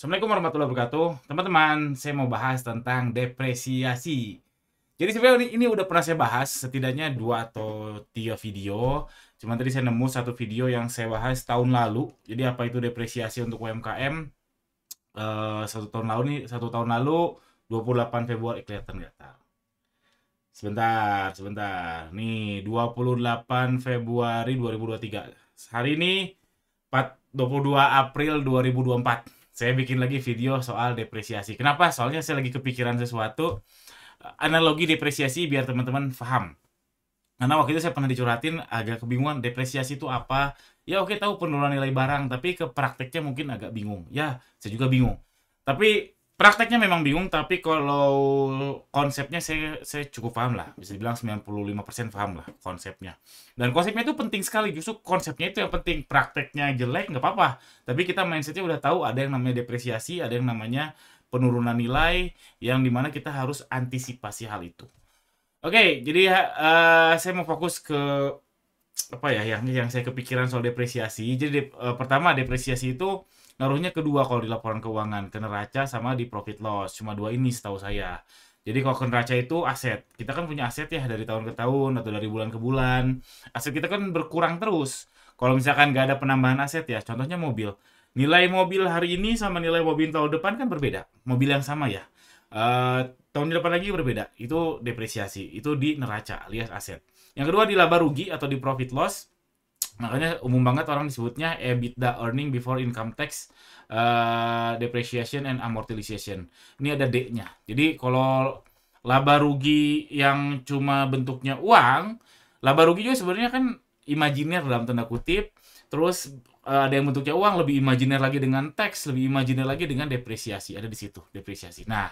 Assalamualaikum warahmatullahi wabarakatuh. Teman-teman, saya mau bahas tentang depresiasi. Jadi sebenarnya ini udah pernah saya bahas setidaknya dua atau tiga video. Cuma tadi saya nemu satu video yang saya bahas tahun lalu. Jadi apa itu depresiasi untuk UMKM? Uh, eh, satu tahun lalu nih, satu tahun lalu 28 Februari eh, kelihatan gak tahu. Sebentar, sebentar. Nih 28 Februari 2023. Hari ini 4, 22 April 2024 saya bikin lagi video soal depresiasi. Kenapa? Soalnya saya lagi kepikiran sesuatu analogi depresiasi biar teman-teman paham. Karena waktu itu saya pernah dicuratin agak kebingungan depresiasi itu apa. Ya oke tahu penurunan nilai barang, tapi ke prakteknya mungkin agak bingung. Ya, saya juga bingung. Tapi Prakteknya memang bingung, tapi kalau konsepnya saya, saya cukup paham lah. Bisa dibilang 95% paham lah konsepnya. Dan konsepnya itu penting sekali. Justru konsepnya itu yang penting. Prakteknya jelek, nggak apa-apa. Tapi kita mindsetnya udah tahu ada yang namanya depresiasi, ada yang namanya penurunan nilai, yang dimana kita harus antisipasi hal itu. Oke, jadi uh, saya mau fokus ke apa ya yang yang saya kepikiran soal depresiasi. Jadi uh, pertama depresiasi itu Naruhnya kedua kalau di laporan keuangan, ke neraca sama di profit loss. Cuma dua ini setahu saya. Jadi kalau ke neraca itu aset. Kita kan punya aset ya dari tahun ke tahun atau dari bulan ke bulan. Aset kita kan berkurang terus. Kalau misalkan nggak ada penambahan aset ya, contohnya mobil. Nilai mobil hari ini sama nilai mobil tahun depan kan berbeda. Mobil yang sama ya. Uh, tahun depan lagi berbeda. Itu depresiasi. Itu di neraca lihat aset. Yang kedua di laba rugi atau di profit loss makanya umum banget orang disebutnya EBITDA earning before income tax uh, depreciation and amortization ini ada D-nya jadi kalau laba rugi yang cuma bentuknya uang laba rugi juga sebenarnya kan imajiner dalam tanda kutip terus uh, ada yang bentuknya uang lebih imajiner lagi dengan tax lebih imajiner lagi dengan depresiasi ada di situ depresiasi nah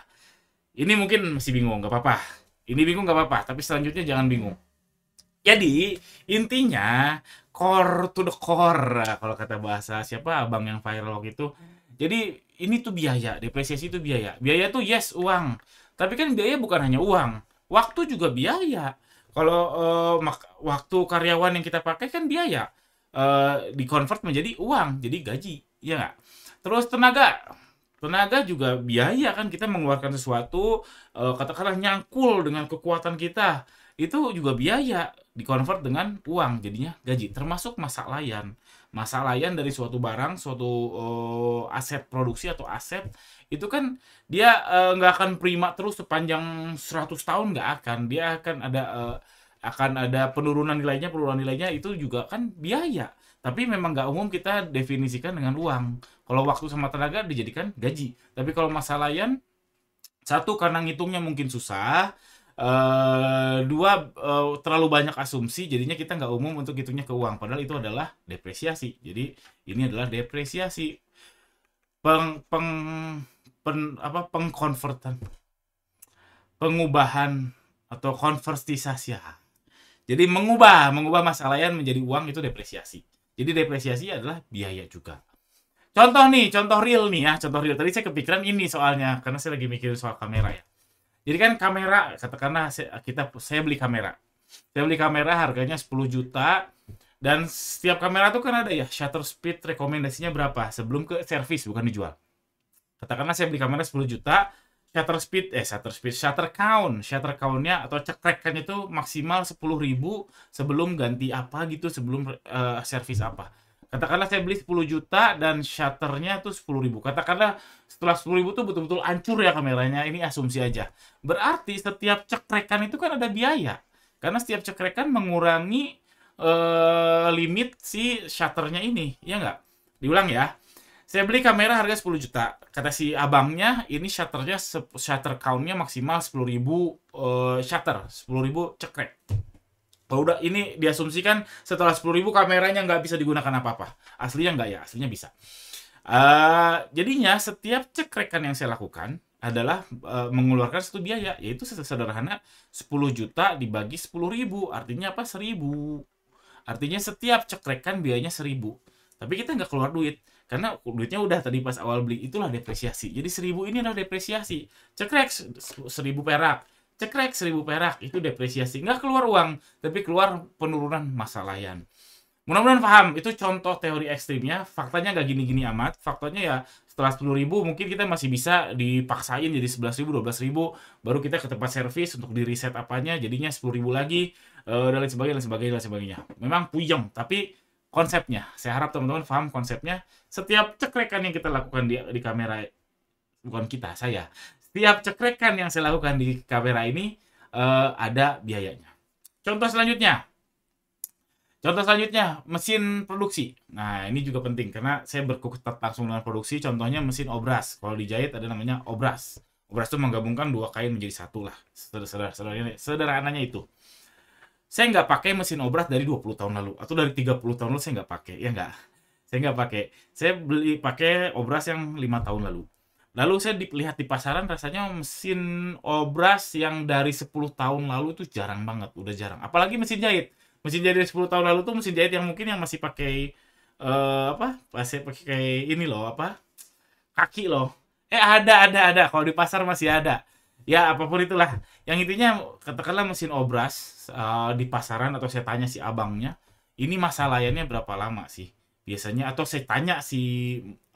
ini mungkin masih bingung nggak apa-apa ini bingung nggak apa-apa tapi selanjutnya jangan bingung jadi intinya core to the core kalau kata bahasa siapa abang yang viral itu Jadi ini tuh biaya, depresiasi itu biaya. Biaya tuh yes uang, tapi kan biaya bukan hanya uang, waktu juga biaya. Kalau uh, waktu karyawan yang kita pakai kan biaya uh, eh, convert menjadi uang, jadi gaji, ya nggak? Terus tenaga, tenaga juga biaya kan kita mengeluarkan sesuatu, uh, katakanlah nyangkul dengan kekuatan kita itu juga biaya dikonvert dengan uang jadinya gaji termasuk masa layan masa layan dari suatu barang suatu uh, aset produksi atau aset itu kan dia eh, nggak uh, akan prima terus sepanjang 100 tahun nggak akan dia akan ada uh, akan ada penurunan nilainya penurunan nilainya itu juga kan biaya tapi memang nggak umum kita definisikan dengan uang kalau waktu sama tenaga dijadikan gaji tapi kalau masa layan satu karena ngitungnya mungkin susah Uh, dua uh, terlalu banyak asumsi jadinya kita nggak umum untuk hitungnya ke uang padahal itu adalah depresiasi jadi ini adalah depresiasi peng peng pen, apa pengkonvertan pengubahan atau konvertisasi jadi mengubah mengubah masalah yang menjadi uang itu depresiasi jadi depresiasi adalah biaya juga contoh nih contoh real nih ya contoh real tadi saya kepikiran ini soalnya karena saya lagi mikirin soal kamera ya jadi kan kamera, katakanlah kita saya beli kamera. Saya beli kamera harganya 10 juta dan setiap kamera tuh kan ada ya shutter speed rekomendasinya berapa sebelum ke servis bukan dijual. Katakanlah saya beli kamera 10 juta, shutter speed eh shutter speed shutter count, shutter countnya atau cekrekannya itu maksimal 10.000 sebelum ganti apa gitu sebelum uh, eh, servis apa katakanlah saya beli 10 juta dan shutternya tuh 10 ribu. Katakanlah setelah 10 ribu tuh betul-betul hancur ya kameranya, ini asumsi aja. Berarti setiap cekrekan itu kan ada biaya. Karena setiap cekrekan mengurangi uh, limit si shutternya ini, ya nggak? Diulang ya. Saya beli kamera harga 10 juta. Kata si abangnya, ini shutternya, shutter countnya maksimal 10 ribu uh, shutter, 10 ribu cekrek. Kalau udah ini diasumsikan setelah 10.000 kameranya nggak bisa digunakan apa-apa. Aslinya nggak ya, aslinya bisa. Uh, jadinya setiap cek yang saya lakukan adalah uh, mengeluarkan satu biaya, yaitu sederhana 10 juta dibagi 10.000, artinya apa? 1.000. Artinya setiap cek biayanya 1.000. Tapi kita nggak keluar duit karena duitnya udah tadi pas awal beli itulah depresiasi. Jadi 1.000 ini adalah depresiasi. Cekrek 1.000 perak cekrek seribu perak itu depresiasi nggak keluar uang tapi keluar penurunan masa layan mudah-mudahan paham itu contoh teori ekstrimnya faktanya nggak gini-gini amat faktanya ya setelah sepuluh ribu mungkin kita masih bisa dipaksain jadi sebelas ribu dua belas ribu baru kita ke tempat servis untuk di reset apanya jadinya sepuluh ribu lagi eh, dan lain sebagainya dan sebagainya dan sebagainya memang puyeng tapi konsepnya saya harap teman-teman paham konsepnya setiap cekrekan yang kita lakukan di, di kamera bukan kita saya setiap cekrekan yang saya lakukan di kamera ini uh, ada biayanya. Contoh selanjutnya. Contoh selanjutnya, mesin produksi. Nah, ini juga penting karena saya berkutat langsung dengan produksi. Contohnya mesin obras. Kalau dijahit ada namanya obras. Obras itu menggabungkan dua kain menjadi satu lah. Sederhananya, sederhananya itu. Saya nggak pakai mesin obras dari 20 tahun lalu. Atau dari 30 tahun lalu saya nggak pakai. Ya nggak? Saya nggak pakai. Saya beli pakai obras yang lima tahun lalu. Lalu saya dilihat di pasaran rasanya mesin obras yang dari 10 tahun lalu itu jarang banget, udah jarang. Apalagi mesin jahit. Mesin jahit dari 10 tahun lalu tuh mesin jahit yang mungkin yang masih pakai uh, apa? Masih pakai ini loh, apa? Kaki loh. Eh ada ada ada kalau di pasar masih ada. Ya apapun itulah. Yang intinya katakanlah mesin obras uh, di pasaran atau saya tanya si abangnya, ini masa layannya berapa lama sih? biasanya atau saya tanya si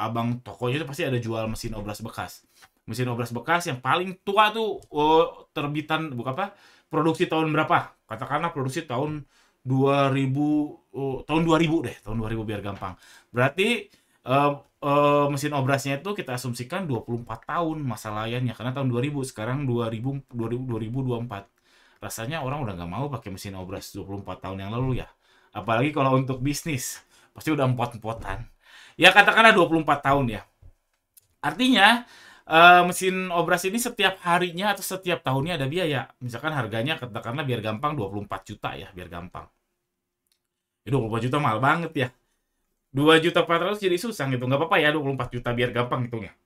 abang tokonya itu pasti ada jual mesin obras bekas mesin obras bekas yang paling tua tuh oh, terbitan bukan apa produksi tahun berapa katakanlah produksi tahun 2000 oh, tahun 2000 deh tahun 2000 biar gampang berarti uh, uh, mesin obrasnya itu kita asumsikan 24 tahun masa layannya karena tahun 2000 sekarang 2000 2000 2024 rasanya orang udah nggak mau pakai mesin obras 24 tahun yang lalu ya apalagi kalau untuk bisnis pasti udah empot-empotan. Ya katakanlah 24 tahun ya. Artinya uh, mesin obras ini setiap harinya atau setiap tahunnya ada biaya. Misalkan harganya katakanlah biar gampang 24 juta ya, biar gampang. Ya 24 juta mahal banget ya. 2 juta 400 jadi susah gitu. Nggak apa-apa ya 24 juta biar gampang hitungnya.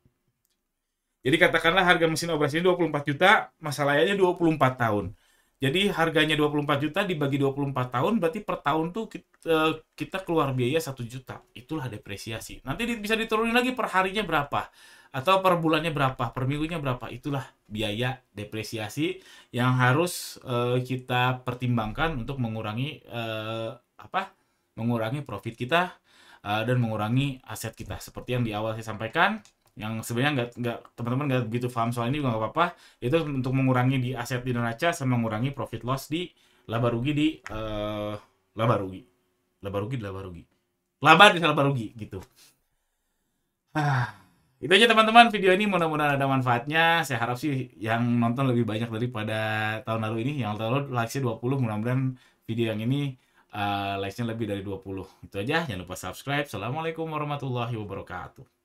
Jadi katakanlah harga mesin obras ini 24 juta, masalahnya 24 tahun. Jadi harganya 24 juta dibagi 24 tahun berarti per tahun tuh kita, eh, kita keluar biaya 1 juta. Itulah depresiasi. Nanti bisa diturunin lagi per harinya berapa atau per bulannya berapa, per minggunya berapa. Itulah biaya depresiasi yang harus uh, kita pertimbangkan untuk mengurangi uh, apa? mengurangi profit kita uh, dan mengurangi aset kita. Seperti yang di awal saya sampaikan, yang sebenarnya nggak nggak teman-teman nggak begitu paham soal ini juga nggak apa-apa itu untuk mengurangi di aset di neraca sama mengurangi profit loss di laba rugi di uh, eh, laba rugi laba rugi di laba rugi laba di laba rugi gitu ah itu aja teman-teman video ini mudah-mudahan ada manfaatnya saya harap sih yang nonton lebih banyak daripada tahun lalu ini yang tahun lalu likesnya 20 mudah-mudahan video yang ini uh, eh, likesnya lebih dari 20 itu aja jangan lupa subscribe assalamualaikum warahmatullahi wabarakatuh